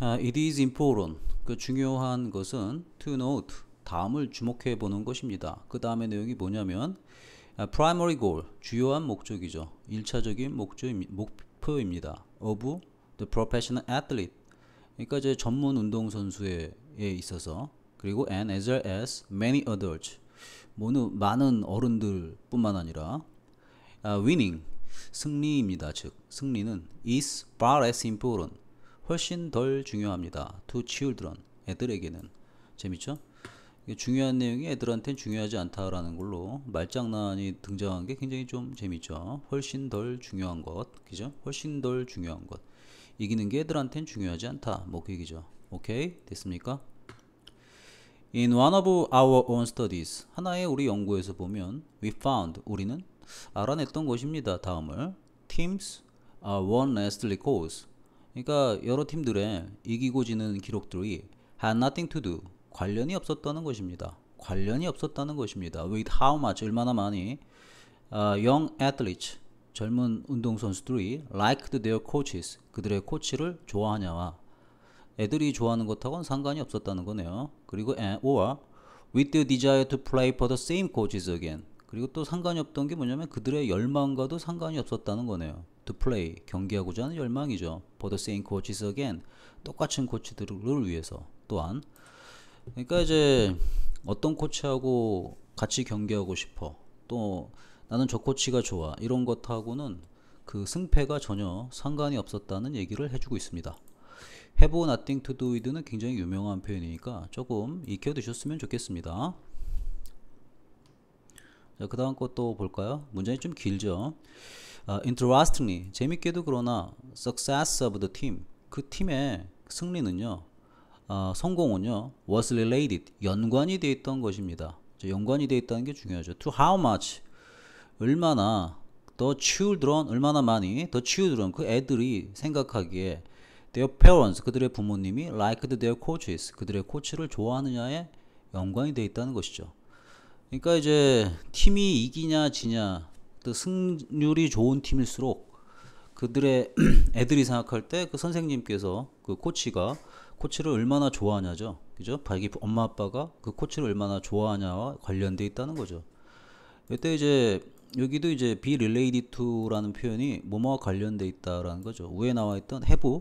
it is important. 그 중요한 것은 to note 다음을 주목해 보는 것입니다. 그 다음의 내용이 뭐냐면 primary goal 주요한 목적이죠. 1차적인 목표입니다. of the professional athlete 그러니까 이제 전문 운동 선수에 있어서 그리고 and as well as many adults 많은 어른들뿐만 아니라 winning 승리입니다. 즉 승리는 is far as important 훨씬 덜 중요합니다. To children, 애들에게는. 재밌죠? 중요한 내용이 애들한테는 중요하지 않다라는 걸로 말장난이 등장한 게 굉장히 좀 재밌죠. 훨씬 덜 중요한 것, 그죠? 훨씬 덜 중요한 것. 이기는 게 애들한테는 중요하지 않다. 뭐그 얘기죠. 오케이? 됐습니까? In one of our own studies, 하나의 우리 연구에서 보면 we found, 우리는 알아냈던 것입니다. 다음을 teams are one less r e c o u s e 그러니까 여러 팀들의 이기고 지는 기록들이 had nothing to do 관련이 없었다는 것입니다. 관련이 없었다는 것입니다. with how much 얼마나 많이 uh, young athletes 젊은 운동선수들이 liked their coaches 그들의 코치를 좋아하냐와 애들이 좋아하는 것하고는 상관이 없었다는 거네요. 그리고 or with the desire to play for the same coaches again 그리고 또 상관이 없던 게 뭐냐면 그들의 열망과도 상관이 없었다는 거네요. To play, 경기하고자 하는 열망이죠. For the same coaches again, 똑같은 코치들을 위해서 또한. 그러니까 이제 어떤 코치하고 같이 경기하고 싶어. 또 나는 저 코치가 좋아. 이런 것하고는 그 승패가 전혀 상관이 없었다는 얘기를 해주고 있습니다. Have nothing to do with는 굉장히 유명한 표현이니까 조금 익혀두셨으면 좋겠습니다. 그 다음 것도 볼까요? 문장이 좀 길죠. u 아, interestingly, 재밌게도 그러나 success of the team, 그 팀의 승리는요, 어, 성공은요, was related, 연관이 돼 있던 것입니다. 연관이 돼 있다는 게 중요하죠. To how much, 얼마나, the children, 얼마나 많이, the children, 그 애들이 생각하기에 their parents, 그들의 부모님이 liked their coaches, 그들의 코치를 좋아하느냐에 연관이 돼 있다는 것이죠. 그러니까 이제 팀이 이기냐 지냐 또 승률이 좋은 팀일수록 그들의 애들이 생각할 때 그 선생님께서 그 코치가 코치를 얼마나 좋아하냐죠. 그죠? 발기 엄마 아빠가 그 코치를 얼마나 좋아하냐와 관련돼 있다는 거죠. 이때 이제 여기도 이제 be related to라는 표현이 뭐뭐와 관련돼 있다라는 거죠. 위에 나와 있던 have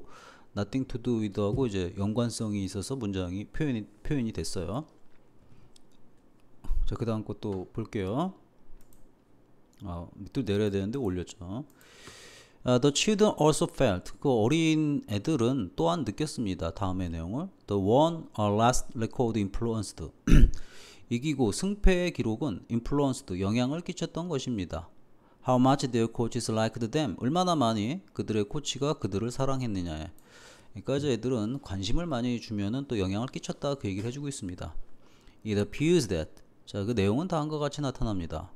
nothing to do with하고 이제 연관성이 있어서 문장이 표현이 표현이 됐어요. 자, 그 다음 것도 볼게요. 아, 밑으로 내려야 되는데 올렸죠. u 아, the children also felt. 그 어린 애들은 또한 느꼈습니다. 다음의 내용을. The one or last record influenced. 이기고 승패의 기록은 influenced, 영향을 끼쳤던 것입니다. How much their coaches liked them. 얼마나 많이 그들의 코치가 그들을 사랑했느냐에. 그러니까 저 애들은 관심을 많이 주면또 영향을 끼쳤다 그 얘기를 해주고 있습니다. It appears that 자, 그 내용은 다음과 같이 나타납니다.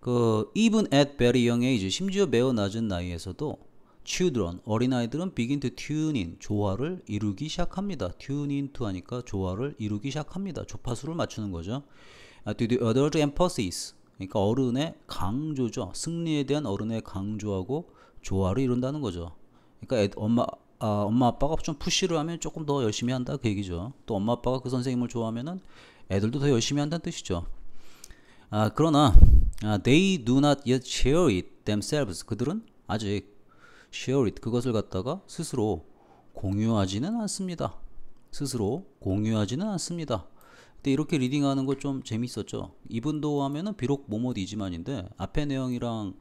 그 even at very young age, 심지어 매우 낮은 나이에서도 children, 어린아이들은 begin to tune in, 조화를 이루기 시작합니다. tune into 하니까 조화를 이루기 시작합니다. 조파수를 맞추는 거죠. 아, to the adult emphasis, 그러니까 어른의 강조죠. 승리에 대한 어른의 강조하고 조화를 이룬다는 거죠. 그러니까 애, 엄마 아, 엄마 아빠가 좀 푸시를 하면 조금 더 열심히 한다 그 얘기죠. 또 엄마 아빠가 그 선생님을 좋아하면은 애들도 더 열심히 한다는 뜻이죠. 아, 그러나 아, they do not yet share it themselves. 그들은 아직 share it 그것을 갖다가 스스로 공유하지는 않습니다. 스스로 공유하지는 않습니다. 근데 이렇게 리딩하는 거 좀 재밌었죠. 이분도 하면은 비록 모모디지만인데 앞에 내용이랑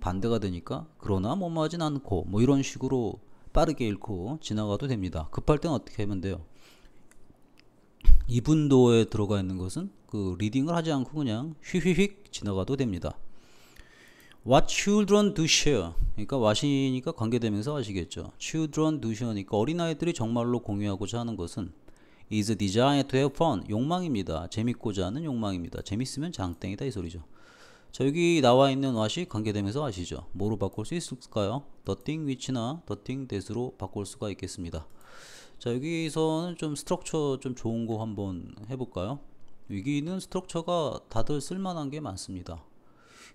반대가 되니까 그러나 뭐뭐 하진 않고 뭐 이런 식으로 빠르게 읽고 지나가도 됩니다. 급할 땐 어떻게 하면 돼요? 이분도에 들어가 있는 것은 그 리딩을 하지 않고 그냥 휘휘휙 지나가도 됩니다. What children do share. 그러니까 what이니까 관계되면서 아시겠죠. Children do share니까 어린아이들이 정말로 공유하고자 하는 것은 is desire to have fun. 욕망입니다. 재밌고자 하는 욕망입니다. 재밌으면 장땡이다 이 소리죠. 자 여기 나와 있는 what이 관계되면서 아시죠. 뭐로 바꿀 수 있을까요? The thing which나 the thing that으로 바꿀 수가 있겠습니다. 자 여기서는 좀 스트럭처 좀 좋은 거 한번 해볼까요 여기는 스트럭처가 다들 쓸만한 게 많습니다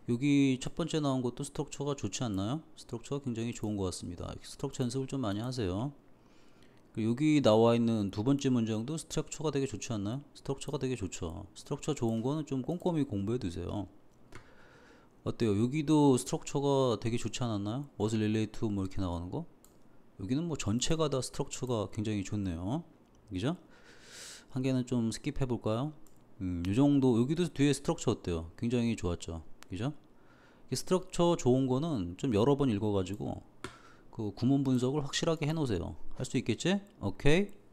여기 첫 번째 나온 것도 스트럭처가 좋지 않나요 스트럭처가 굉장히 좋은 것 같습니다 스트럭처 연습을 좀 많이 하세요 여기 나와 있는 두 번째 문장도 스트럭처가 되게 좋지 않나요? 스트럭처가 되게 좋죠. 스트럭처 좋은 거는 좀 꼼꼼히 공부해 두세요. 어때요? 여기도 스트럭처가 되게 좋지 않았나요? was relate to 뭐 이렇게 나가는 거? 여기는 뭐 전체가 다 스트럭처가 굉장히 좋네요. 그죠? 한 개는 좀 스킵해 볼까요? 음, 이 정도 여기도 뒤에 스트럭처 어때요? 굉장히 좋았죠. 그죠? 스트럭처 좋은 거는 좀 여러 번 읽어가지고 그 구문 분석을 확실하게 해놓으세요. 할 수 있겠지? 오케이.